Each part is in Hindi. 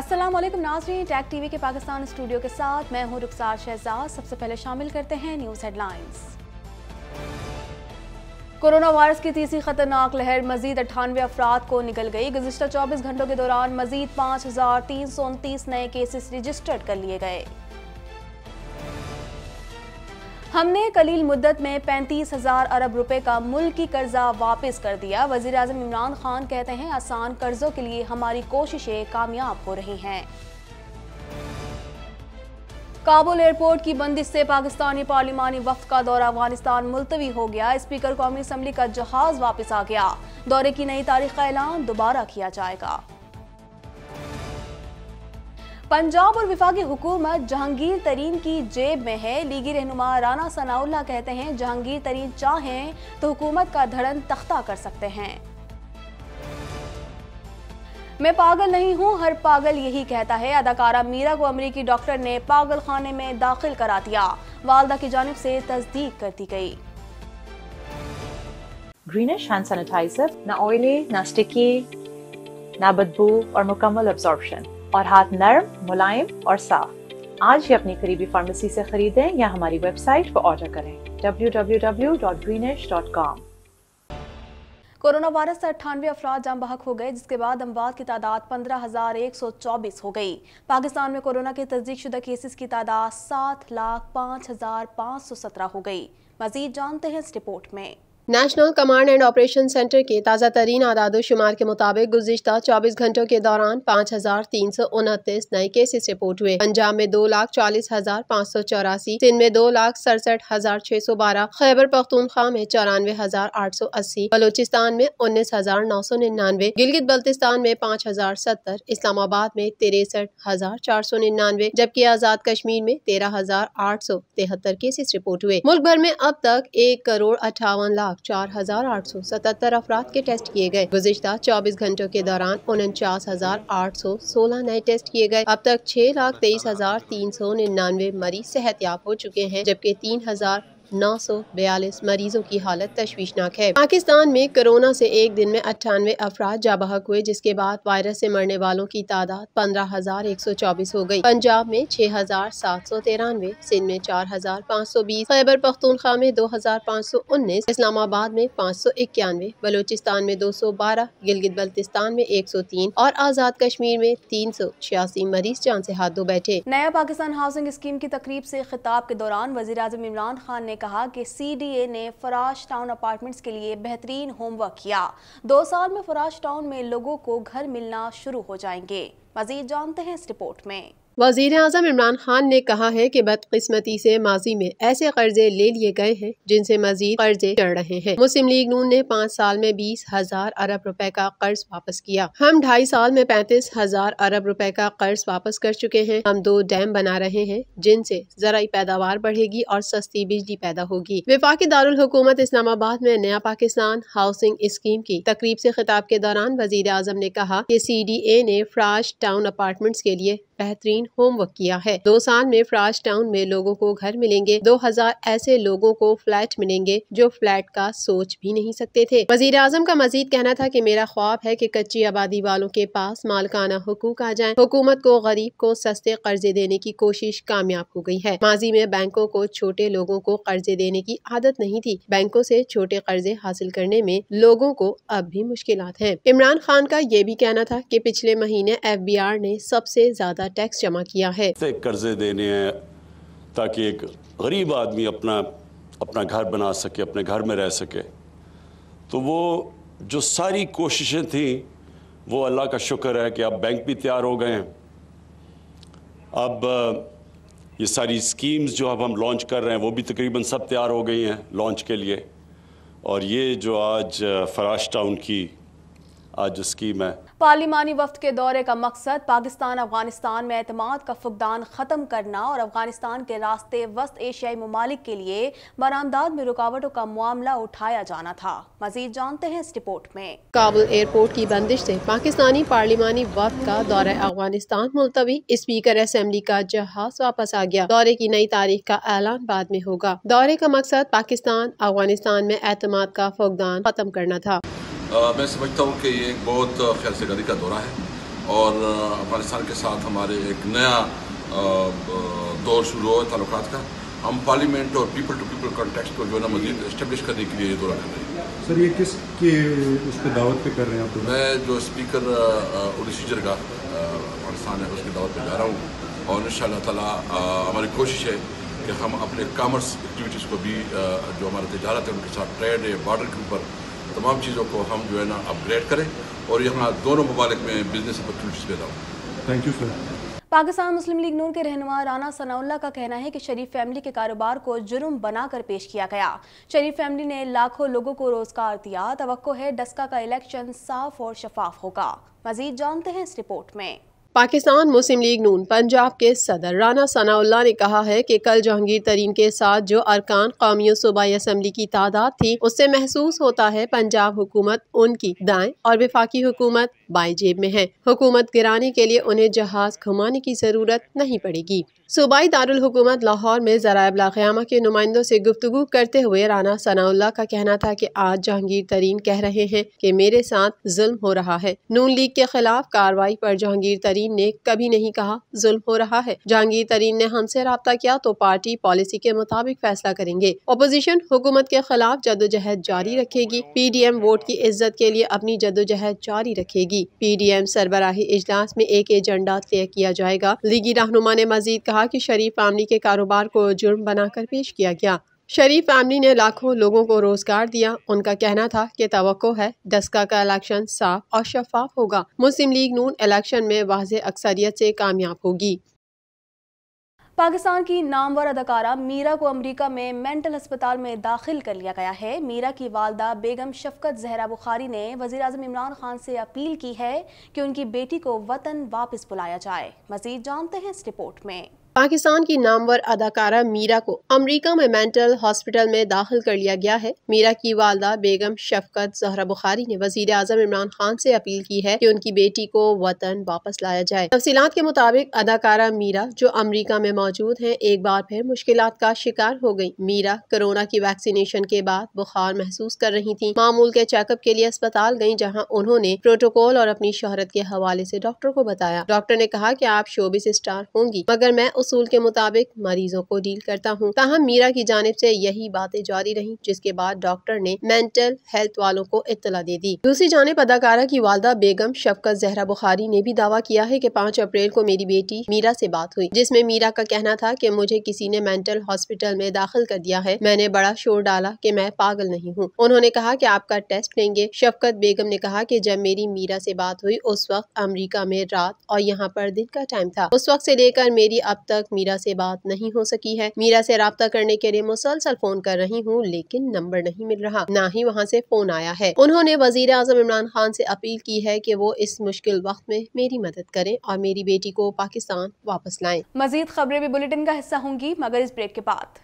असलम नाजरीन टैग टीवी के पाकिस्तान स्टूडियो के साथ मैं हूं रुखसार शहजाद सबसे पहले शामिल करते हैं न्यूज़ हेडलाइंस कोरोना वायरस की तीसरी खतरनाक लहर मजीद अट्ठानवे अफराद को निकल गई गुजशत चौबीस घंटों के दौरान मजीद पाँच हज़ार तीन सौ उनतीस नए केसेस रजिस्टर्ड कर लिए गए हमने कलील मुद्दत में पैंतीस हजार अरब रुपए का मुल्क की कर्जा वापस कर दिया वजीर अजम इमरान खान कहते हैं आसान कर्जों के लिए हमारी कोशिशें कामयाब हो रही हैं काबुल एयरपोर्ट की बंदिश से पाकिस्तानी पार्लिमानी वक्त का दौरा अफगानिस्तान मुलतवी हो गया स्पीकर कौमी असम्बली का जहाज वापस आ गया दौरे की नई तारीख का ऐलान दोबारा किया जाएगा पंजाब और विफाकी हुकूमत जहांगीर तरीन की जेब में है लीगी रहनुमा राना सनाउल्ला कहते हैं जहांगीर तरीन चाहें तो हुकूमत का धड़न तख्ता कर सकते हैं मैं पागल नहीं हूं हर पागल यही कहता है अदाकारा मीरा को अमरीकी डॉक्टर ने पागल खाने में दाखिल करा दिया वालदा की जानब से तस्दीक कर दी गई ग्रीनिश हैंड सैनिटाइजर ना ऑयली ना स्टिकी ना बदबू और मुकम्मल एब्जॉर्प्शन और हाथ नरम मुलायम और साफ आज ही अपनी करीबी फार्मेसी से खरीदें या हमारी वेबसाइट पर ऑर्डर करें www.greenish.com कोरोना वायरस से अट्ठानवे अफराद जाम बहक हो गए जिसके बाद अमवात की तादाद पंद्रह हजार एक सौ चौबीस हो गई पाकिस्तान में कोरोना के तस्दीक शुदा केसेस की तादाद सात लाख पाँच हजार पाँच सौ सत्रह हो गई मजीद जानते हैं इस रिपोर्ट में national command and operation centre के ताज़ा तरीन आदाद शुमार के मुताबिक गुजशत चौबीस घंटों के दौरान पाँच हज़ार तीन सौ उनतीस नए केसेस रिपोर्ट हुए पंजाब में दो लाख चालीस हज़ार पाँच सौ चौरासी सिंध में दो लाख सड़सठ हज़ार छः सौ बारह खैबर पख्तूनखा में चौरानवे हज़ार आठ सौ अस्सी बलोचिस्तान में उन्नीस हज़ार नौ सौ निन्यानवे गिलगित बल्तिस्तान में पाँच हज़ार सत्तर इस्लामाबाद में तिरसठ हज़ार चार सौ निन्यानवे जबकि आज़ाद कश्मीर में तेरह हज़ार आठ सौ तिहत्तर केसेस रिपोर्ट हुए मुल्क भर में अब तक एक करोड़ अठावन लाख लाख चार हजार आठ सौ सतहत्तर अफराद के टेस्ट किए गए गुजशत चौबीस घंटों के दौरान उनचास हजार आठ सौ सोलह नए टेस्ट किए गए अब तक छह लाख तेईस हजार तीन सौ निन्यानवे मरीज सेहत याब हो चुके हैं जबकि तीन हजार नौ सौ बयालीस मरीजों की हालत तशवीशनाक है पाकिस्तान में कोरोना से एक दिन में अट्ठानवे अफराद जाबहक हुए जिसके बाद वायरस से मरने वालों की तादाद पंद्रह हजार एक सौ चौबीस हो गई पंजाब में छह हजार सात सौ तिरानवे सिंध में चार हजार पाँच सौ बीस खैबर पख्तूनखा में दो हजार पाँच सौ उन्नीस इस्लामाबाद में पाँच सौ इक्यानवे बलोचिस्तान में दो सौ बारह गिलगित बल्तिस्तान में एक सौ तीन और आज़ाद कश्मीर में तीन सौ छियासी मरीज जान से हाथ धो बैठे नया पाकिस्तान हाउसिंग स्कीम की तकरीब ऐसी खिताब के दौरान वजी इमरान खान ने कहा कि सीडीए ने फराश टाउन अपार्टमेंट्स के लिए बेहतरीन होमवर्क किया दो साल में फराश टाउन में लोगों को घर मिलना शुरू हो जाएंगे मजीद जानते हैं इस रिपोर्ट में वजीर अजम इमरान खान ने कहा है कि बदकस्मती से माजी में ऐसे कर्जे ले लिए गए हैं जिनसे मजीद कर्जे चढ़ रहे हैं मुस्लिम लीग नून ने पाँच साल में बीस हजार अरब रुपए का कर्ज वापस किया हम ढाई साल में पैंतीस हजार अरब रुपए का कर्ज वापस कर चुके हैं हम दो डैम बना रहे हैं जिनसे जरा पैदावार बढ़ेगी और सस्ती बिजली पैदा होगी विफाकी दारकूमत इस्लामाबाद में नया पाकिस्तान हाउसिंग स्कीम की तकरीब ऐसी खिताब के दौरान वजीर अजम ने कहा की सी डी ए ने फ्राश टाउन अपार्टमेंट के लिए बेहतरीन होमवर्क किया है दो साल में फ्राज टाउन में लोगों को घर मिलेंगे 2000 ऐसे लोगों को फ्लैट मिलेंगे जो फ्लैट का सोच भी नहीं सकते थे वजीर आजम का मजीद कहना था की मेरा ख्वाब है की कच्ची आबादी वालों के पास मालकाना हकूक आ जाए हुकूमत को गरीब को सस्ते कर्जे देने की कोशिश कामयाब हो गयी है माजी में बैंकों को छोटे लोगों को कर्जे देने की आदत नहीं थी बैंकों से छोटे कर्जे हासिल करने में लोगों को अब भी मुश्किल हैं इमरान खान का ये भी कहना था कि पिछले महीने एफबीआर ने सबसे ज्यादा टैक्स जमा किया है कर्जे देने हैं ताकि एक गरीब आदमी अपना अपना घर बना सके अपने घर में रह सके तो वो जो सारी कोशिशें थी वो अल्लाह का शुक्र है कि अब बैंक भी तैयार हो गए हैं अब ये सारी स्कीम्स जो अब हम लॉन्च कर रहे हैं वो भी तकरीबन सब तैयार हो गई हैं लॉन्च के लिए और ये जो आज फराश टाउन की आज स्कीम है पार्लिमानी वफ्त के दौरे का मकसद पाकिस्तान अफगानिस्तान में अतमाद का फुकदान ख़त्म करना और अफगानिस्तान के रास्ते वस्त एशियाई ममालिक के लिए बरामदाद में रुकावटों का मामला उठाया जाना था मजीद जानते हैं इस रिपोर्ट में काबुल एयरपोर्ट की बंदिश ऐसी पाकिस्तानी पार्लिमानी वफ्त का दौरा अफगानिस्तान मुलतवी स्पीकर असम्बली का जहाज वापस आ गया दौरे की नई तारीख का ऐलान बाद में होगा दौरे का मकसद पाकिस्तान अफगानिस्तान में अहतमाद का फुकदान खत्म करना था मैं समझता हूँ कि ये एक बहुत खैर से गरी का दौरा है और अफगानिस्तान के साथ हमारे एक नया दौर शुरू हुआ ताल्लुक का हम पार्लियामेंट और पीपल टू पीपल कॉन्टेक्ट को जो है ना मजीद इस्टेब्लिश करने के लिए ये दौरा कर रहे हैं सर ये किस के उस पर दावत पे कर रहे हैं आप मैं जो स्पीकर उड़ीसी का अफगानिस्तान है उसकी दावत पे जा रहा हूँ और इन ताला हमारी कोशिश है कि हम अपने कामर्स एक्टिविटीज़ को भी जो हमारे तजारत है उनके साथ ट्रेड है बॉर्डर के ऊपर तमाम चीज़ों को हम जो है ना अपग्रेड करें और यहाँ दोनों ममालिक में बिजनेस अपॉर्चुनिटीज़ पैदा हो thank you sir Pakistan Muslim League Noon के रहनुमा राना सनाउल्ला का कहना है कि शरीफ फैमिली के कारोबार को जुर्म बनाकर पेश किया गया शरीफ फैमिली ने लाखों लोगों को रोजगार दिया तो है डस्का का इलेक्शन साफ और शफाफ होगा मजीद जानते हैं इस रिपोर्ट में पाकिस्तान मुस्लिम लीग नून पंजाब के सदर राना सनाउल्ला ने कहा है कि कल जहांगीर तरीन के साथ जो अरकान कौमी सूबाई असम्बली की तादाद थी उससे महसूस होता है पंजाब हुकूमत उनकी दाएं और विफाकी हुकूमत बाई जेब में है हुकूमत गिराने के लिए उन्हें जहाज घुमाने की जरूरत नहीं पड़ेगी सूबाई दारकूमत लाहौर में जरा क़्यामा के नुमाइंदों से गुफ्तु करते हुए राना सनाउल्ला का कहना था कि आज जहांगीर तरीन कह रहे हैं कि मेरे साथ जुल्म हो रहा है नून लीग के खिलाफ कार्रवाई पर जहांगीर तरीन ने कभी नहीं कहा जुल्म हो रहा है जहांगीर तरीन ने हमसे रबता किया तो पार्टी पॉलिसी के मुताबिक फैसला करेंगे अपोजिशन हुकूमत के खिलाफ जदोजहद जारी रखेगी पी डी एम वोट की इज्जत के लिए अपनी जदोजहद जारी रखेगी पीडीएम सरबराही इजलास में एक एजेंडा तय किया जाएगा लीगी रहनुमा ने मजीद कहा की शरीफ फैमिली के कारोबार को जुर्म बनाकर पेश किया गया शरीफ फैमिली ने लाखों लोगों को रोजगार दिया उनका कहना था कि तो है दस्का का इलेक्शन साफ और शफाफ होगा मुस्लिम लीग नून इलेक्शन में वाज अक्सरियत से कामयाब होगी पाकिस्तान की नामवर अदाकारा मीरा को अमेरिका में मेंटल अस्पताल में दाखिल कर लिया गया है मीरा की वालदा बेगम शफकत जहरा बुखारी ने वजी अजम इमरान खान से अपील की है कि उनकी बेटी को वतन वापस बुलाया जाए मजीद जानते हैं इस रिपोर्ट में पाकिस्तान की नामवर अदाकारा मीरा को अमेरिका में मेंटल हॉस्पिटल में दाखिल कर लिया गया है मीरा की वालदा बेगम शफकत जहरा बुखारी ने वजीर आजम इमरान खान से अपील की है कि उनकी बेटी को वतन वापस लाया जाए तफसीत के मुताबिक अदाकारा मीरा जो अमरीका में मौजूद है एक बार फिर मुश्किल का शिकार हो गयी मीरा कोरोना की वैक्सीनेशन के बाद बुखार महसूस कर रही थी मामूल के चेकअप के लिए अस्पताल गयी जहाँ उन्होंने प्रोटोकॉल और अपनी शहरत के हवाले ऐसी डॉक्टर को बताया डॉक्टर ने कहा की आप शोबिस स्टार होंगी मगर मैं उसूल के मुताबिक मरीजों को डील करता हूँ तहम मीरा की जानब ऐसी यही बातें जारी रही जिसके बाद डॉक्टर ने मेंटल हेल्थ वालों को इतला दे दी दूसरी जानब अदाकारा की वालदा बेगम शफकत जहरा बुखारी ने भी दावा किया है की पाँच अप्रैल को मेरी बेटी मीरा ऐसी बात हुई जिसमे मीरा का कहना था की मुझे किसी ने मेंटल हॉस्पिटल में दाखिल कर दिया है मैंने बड़ा शोर डाला की मैं पागल नहीं हूँ उन्होंने कहा की आपका टेस्ट लेंगे शफकत बेगम ने कहा की जब मेरी मीरा ऐसी बात हुई उस वक्त अमरीका में रात और यहाँ पर दिन का टाइम था उस वक्त से लेकर मेरी अब तक तक मीरा से बात नहीं हो सकी है मीरा से रबता करने के लिए मुसलसल फोन कर रही हूँ लेकिन नंबर नहीं मिल रहा ना ही वहाँ से फोन आया है उन्होंने वजीर आजम इमरान खान से अपील की है की वो इस मुश्किल वक्त में मेरी मदद करें और मेरी बेटी को पाकिस्तान वापस लाए मजीद खबरें भी बुलेटिन का हिस्सा होंगी मगर इस ब्रेक के बाद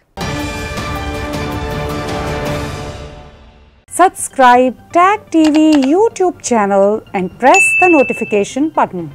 Subscribe Tag TV YouTube channel and press the notification button.